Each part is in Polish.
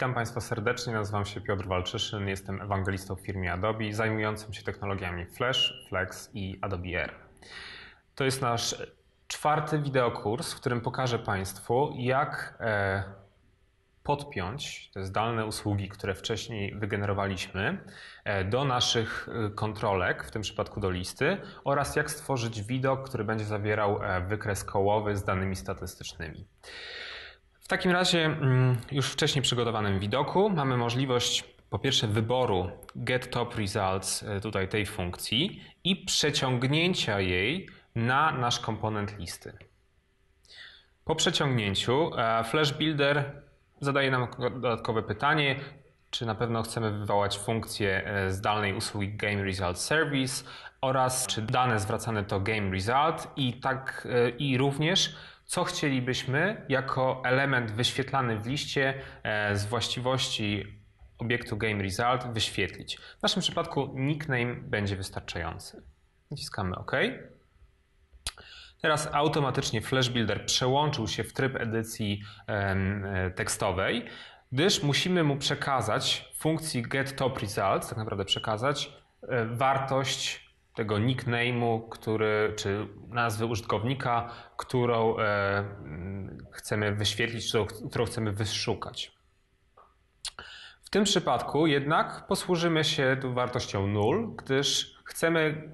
Witam Państwa serdecznie, nazywam się Piotr Walczyszyn, jestem ewangelistą w firmie Adobe, zajmującym się technologiami Flash, Flex i Adobe Air. To jest nasz czwarty wideokurs, w którym pokażę Państwu, jak e, podpiąć te zdalne usługi, które wcześniej wygenerowaliśmy, e, do naszych e, kontrolek, w tym przypadku do listy, oraz jak stworzyć widok, który będzie zawierał wykres kołowy z danymi statystycznymi takim razie mm, już wcześniej przygotowanym widoku mamy możliwość po pierwsze wyboru get top results e, tutaj tej funkcji i przeciągnięcia jej na nasz komponent listy. Po przeciągnięciu e, Flash Builder zadaje nam dodatkowe pytanie, czy na pewno chcemy wywołać funkcję e, zdalnej usługi Game Result Service oraz czy dane zwracane to Game Result i tak i również co chcielibyśmy jako element wyświetlany w liście e, z właściwości obiektu game result wyświetlić. W naszym przypadku nickname będzie wystarczający. Naciskamy OK. Teraz automatycznie Flash Builder przełączył się w tryb edycji e, tekstowej, gdyż musimy mu przekazać funkcji getTopResults, tak naprawdę przekazać e, wartość tego nickname'u, który, czy nazwy użytkownika, którą e, chcemy wyświetlić, którą, którą chcemy wyszukać. W tym przypadku jednak posłużymy się tu wartością 0, gdyż chcemy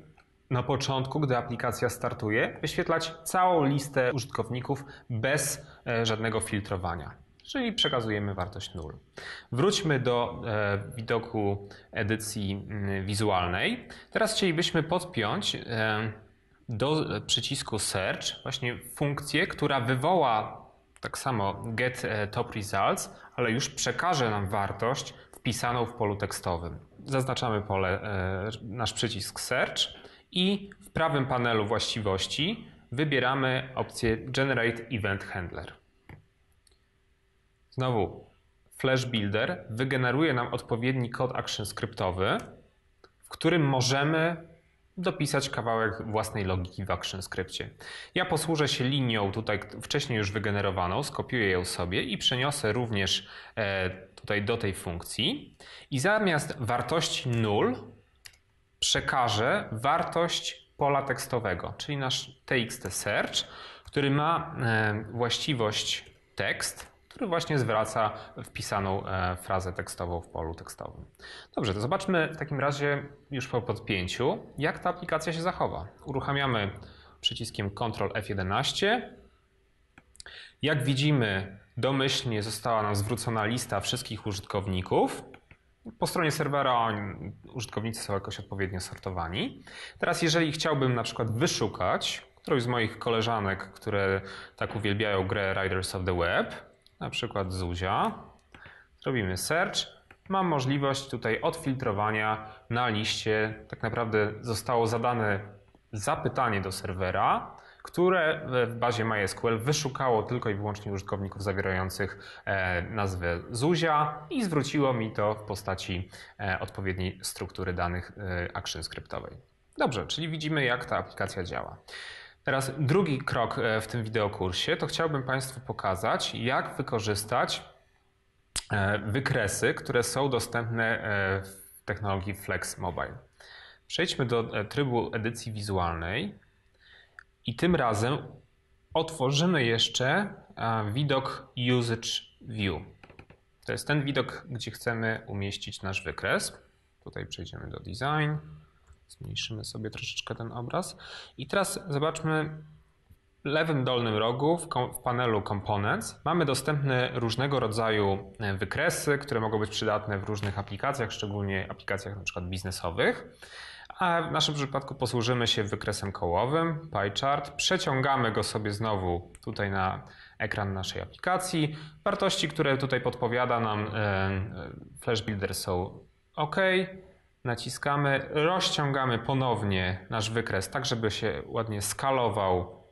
na początku, gdy aplikacja startuje, wyświetlać całą listę użytkowników bez e, żadnego filtrowania czyli przekazujemy wartość 0. Wróćmy do e, widoku edycji mm, wizualnej. Teraz chcielibyśmy podpiąć e, do przycisku search właśnie funkcję, która wywoła tak samo get e, top results, ale już przekaże nam wartość wpisaną w polu tekstowym. Zaznaczamy pole, nasz przycisk search i w prawym panelu właściwości wybieramy opcję generate event handler. Znowu, Flash Builder wygeneruje nam odpowiedni kod action skryptowy, w którym możemy dopisać kawałek własnej logiki w action skrypcie. Ja posłużę się linią tutaj wcześniej już wygenerowaną, skopiuję ją sobie i przeniosę również e, tutaj do tej funkcji i zamiast wartości 0 przekażę wartość pola tekstowego, czyli nasz txt search, który ma e, właściwość tekst który właśnie zwraca wpisaną e, frazę tekstową w polu tekstowym. Dobrze, to zobaczmy w takim razie już po podpięciu, jak ta aplikacja się zachowa. Uruchamiamy przyciskiem Ctrl F11. Jak widzimy, domyślnie została nam zwrócona lista wszystkich użytkowników. Po stronie serwera użytkownicy są jakoś odpowiednio sortowani. Teraz, jeżeli chciałbym na przykład wyszukać którąś z moich koleżanek, które tak uwielbiają grę Riders of the Web, na przykład Zuzia. Robimy search. Mam możliwość tutaj odfiltrowania na liście. Tak naprawdę zostało zadane zapytanie do serwera, które w bazie MySQL wyszukało tylko i wyłącznie użytkowników zawierających e, nazwę Zuzia i zwróciło mi to w postaci e, odpowiedniej struktury danych e, action skryptowej. Dobrze, czyli widzimy jak ta aplikacja działa. Teraz drugi krok e, w tym wideokursie to chciałbym Państwu pokazać, jak wykorzystać e, wykresy, które są dostępne e, w technologii Flex Mobile. Przejdźmy do trybu edycji wizualnej i tym razem otworzymy jeszcze widok Usage View. To jest ten widok, gdzie chcemy umieścić nasz wykres. Tutaj przejdziemy do Design. Zmniejszymy sobie troszeczkę ten obraz. I teraz zobaczmy w lewym dolnym rogu w panelu Components mamy dostępne różnego rodzaju e, wykresy, które mogą być przydatne w różnych aplikacjach, szczególnie aplikacjach np. biznesowych. A w naszym przypadku posłużymy się wykresem kołowym, pie chart, przeciągamy go sobie znowu tutaj na ekran naszej aplikacji. Wartości, które tutaj podpowiada nam e, e, Flash Builder są OK, naciskamy, rozciągamy ponownie nasz wykres tak, żeby się ładnie skalował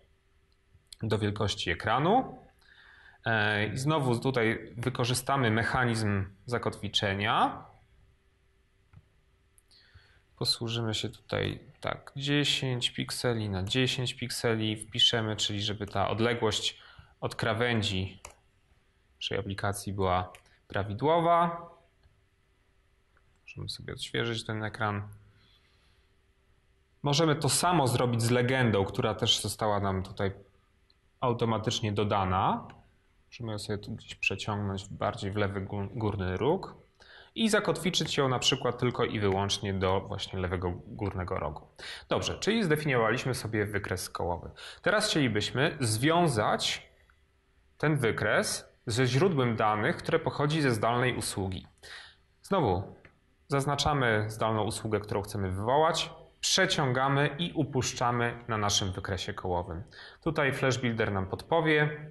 do wielkości ekranu. E, I znowu tutaj wykorzystamy mechanizm zakotwiczenia. Posłużymy się tutaj tak 10 pikseli na 10 pikseli wpiszemy, czyli żeby ta odległość od krawędzi naszej aplikacji była prawidłowa. Możemy sobie odświeżyć ten ekran. Możemy to samo zrobić z legendą, która też została nam tutaj automatycznie dodana. Możemy ją sobie tu gdzieś przeciągnąć bardziej w lewy górny róg i zakotwiczyć ją na przykład tylko i wyłącznie do właśnie lewego górnego rogu. Dobrze, czyli zdefiniowaliśmy sobie wykres kołowy. Teraz chcielibyśmy związać ten wykres ze źródłem danych, które pochodzi ze zdalnej usługi. Znowu, Zaznaczamy zdalną usługę, którą chcemy wywołać, przeciągamy i upuszczamy na naszym wykresie kołowym. Tutaj Flash Builder nam podpowie,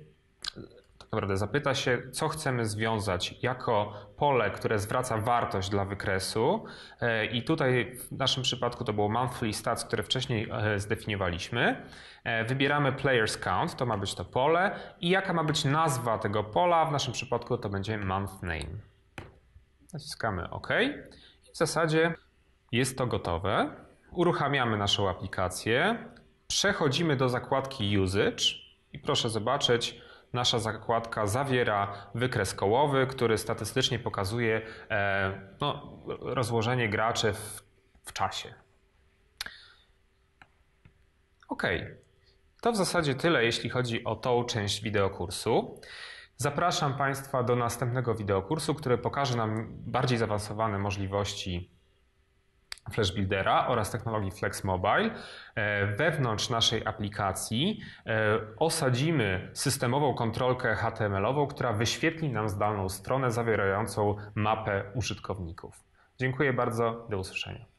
tak naprawdę zapyta się, co chcemy związać jako pole, które zwraca wartość dla wykresu. E, I tutaj w naszym przypadku to było monthly stats, które wcześniej e, zdefiniowaliśmy. E, wybieramy players count, to ma być to pole i jaka ma być nazwa tego pola, w naszym przypadku to będzie month name. Naciskamy OK. W zasadzie jest to gotowe. Uruchamiamy naszą aplikację, przechodzimy do zakładki Usage i proszę zobaczyć, nasza zakładka zawiera wykres kołowy, który statystycznie pokazuje e, no, rozłożenie graczy w, w czasie. OK. To w zasadzie tyle, jeśli chodzi o tą część wideokursu. Zapraszam Państwa do następnego wideokursu, który pokaże nam bardziej zaawansowane możliwości Flash Buildera oraz technologii Flex Mobile. E, wewnątrz naszej aplikacji e, osadzimy systemową kontrolkę HTML-ową, która wyświetli nam zdalną stronę zawierającą mapę użytkowników. Dziękuję bardzo, do usłyszenia.